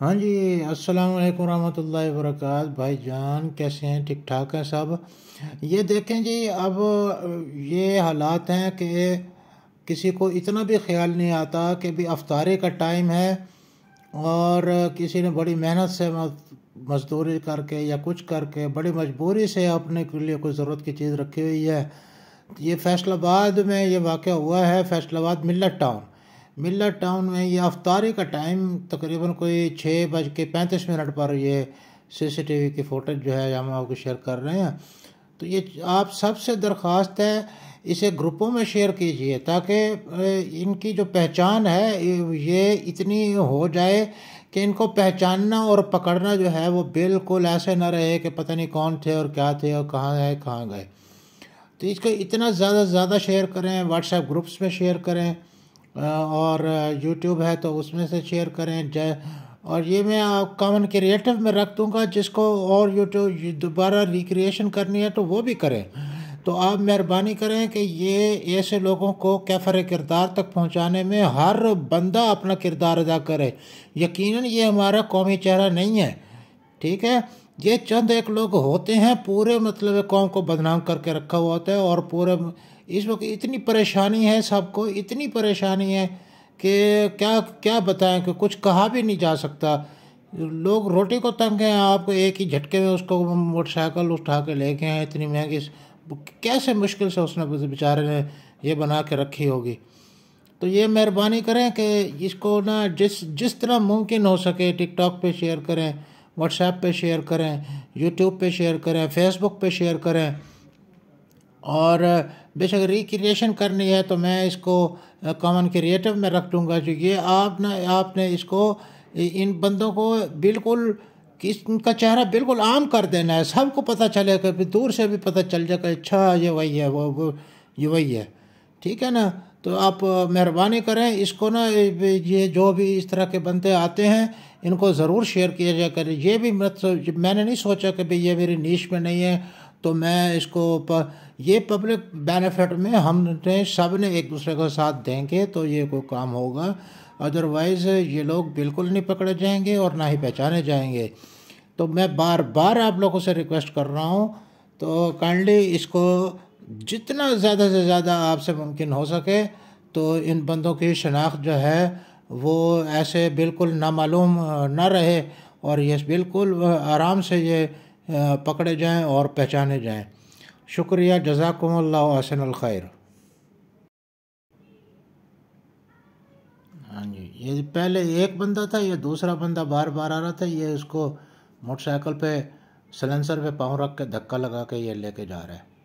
हाँ जी अस्सलाम वालेकुम रहमतुल्लाहि वरकत भाई जान कैसे हैं ठीक ठाक हैं सब ये देखें जी अब ये हालात हैं कि किसी को इतना भी ख्याल नहीं आता कि भी अफ्तारे का टाइम है और किसी ने बड़ी मेहनत से मजदूरी करके या कुछ करके बड़ी मजबूरी से अपने के लिए कोई ज़रूरत की चीज़ रखी हुई है ये फैसलाबाद में ये वाक़ हुआ है फैसलाबाद मिलत टाउन मिल्ला टाउन में ये अफ्तारी का टाइम तकरीबन कोई छः बज के पैंतीस मिनट पर ये सीसीटीवी की फ़ोटेज जो है हम आपको शेयर कर रहे हैं तो ये आप सबसे दरख्वास्त है इसे ग्रुपों में शेयर कीजिए ताकि इनकी जो पहचान है ये इतनी हो जाए कि इनको पहचानना और पकड़ना जो है वो बिल्कुल ऐसे ना रहे कि पता नहीं कौन थे और क्या थे और कहाँ है कहाँ गए तो इसको इतना ज़्यादा से ज़्यादा शेयर करें व्हाट्सएप ग्रुप्स में शेयर करें और यूट्यूब है तो उसमें से शेयर करें जय और ये मैं कॉमन क्रिएटिव में रख दूँगा जिसको और यूट्यूब दोबारा रिक्रिएशन करनी है तो वो भी करें तो आप मेहरबानी करें कि ये ऐसे लोगों को कैफर किरदार तक पहुंचाने में हर बंदा अपना किरदार अदा करे यकीनन ये हमारा कौमी चेहरा नहीं है ठीक है ये चंद एक लोग होते हैं पूरे मतलब कौम को बदनाम करके रखा हुआ होता है और पूरे इस वक्त इतनी परेशानी है सबको इतनी परेशानी है कि क्या क्या बताएं कि कुछ कहा भी नहीं जा सकता लोग रोटी को तंग हैं आपको एक ही झटके में उसको मोटरसाइकिल उठा के ले गए हैं इतनी महंगी कैसे मुश्किल से उसने बेचारे ने ये बना के रखी होगी तो ये मेहरबानी करें कि इसको ना जिस जिस तरह मुमकिन हो सके टिकटॉक पे शेयर करें व्हाट्सएप पे शेयर करें यूट्यूब पे शेयर करें फेसबुक पे शेयर करें और बेशक रिक्रिएशन करनी है तो मैं इसको कॉमन क्रिएटिव में रख दूँगा जो ये आपने आपने इसको इन बंदों को बिल्कुल कि इनका चेहरा बिल्कुल आम कर देना है सबको पता चले कभी दूर से भी पता चल जाएगा अच्छा ये वही है वो वो ये वही है ठीक है ना तो आप मेहरबानी करें इसको ना ये जो भी इस तरह के बंदे आते हैं इनको ज़रूर शेयर किया जाए करें ये भी मत मैंने नहीं सोचा कि भाई ये मेरी नीच में नहीं है तो मैं इसको प, ये पब्लिक बेनिफिट में हमने सब ने एक दूसरे का साथ देंगे तो ये कोई काम होगा अदरवाइज़ ये लोग बिल्कुल नहीं पकड़े जाएंगे और ना ही पहचाने जाएंगे तो मैं बार बार आप लोगों से रिक्वेस्ट कर रहा हूँ तो काइंडली इसको जितना ज़्यादा से ज़्यादा आपसे मुमकिन हो सके तो इन बंदों की शनाख्त जो है वो ऐसे बिल्कुल नामालूम ना रहे और ये बिल्कुल आराम से ये पकड़े जाएं और पहचाने जाएं शुक्रिया जजाकमल्ला हसन खैर हाँ जी ये पहले एक बंदा था ये दूसरा बंदा बार बार आ रहा था ये इसको मोटरसाइकिल पे सलेंसर पे पाँव रख के धक्का लगा के ये लेके जा रहा है